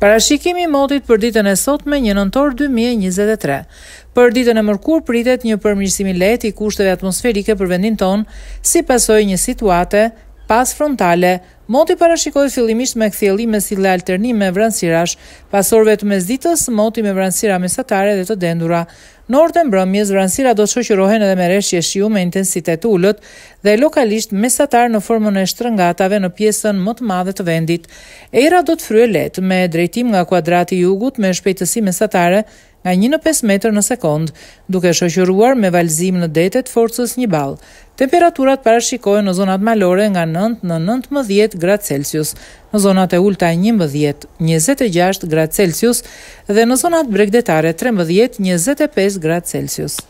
Parashikimi i motit për ditën e sotme, 1 nëntor 2023. Për ditën e mërkurë pritet një përmirësim i lehtë i kushteve atmosferike për vendin tonë, si pasojë një situate pas frontale. Moti parashikoj fillimisht me këthjelime si le alternim me vranësirash, pasorve të mezditës, moti me vranësira mesatare dhe të dendura. Në orë të mbrëmjes, vrënsira do të shoqërohen edhe me reshje shiu me intensitet ullët dhe lokalisht mesatar në formën e shtrëngatave në pjesën më të madhe të vendit. Era do të frye letë me drejtim nga kuadrati jugut me shpejtësi mesatare, nga 1.5 meter në sekond, duke shëshuruar me valzim në detet forcës një balë. Temperaturat parashikojë në zonat malore nga 9 në 19 gradë Celsius, në zonat e ulta 11, 26 gradë Celsius dhe në zonat bregdetare 13, 25 gradë Celsius.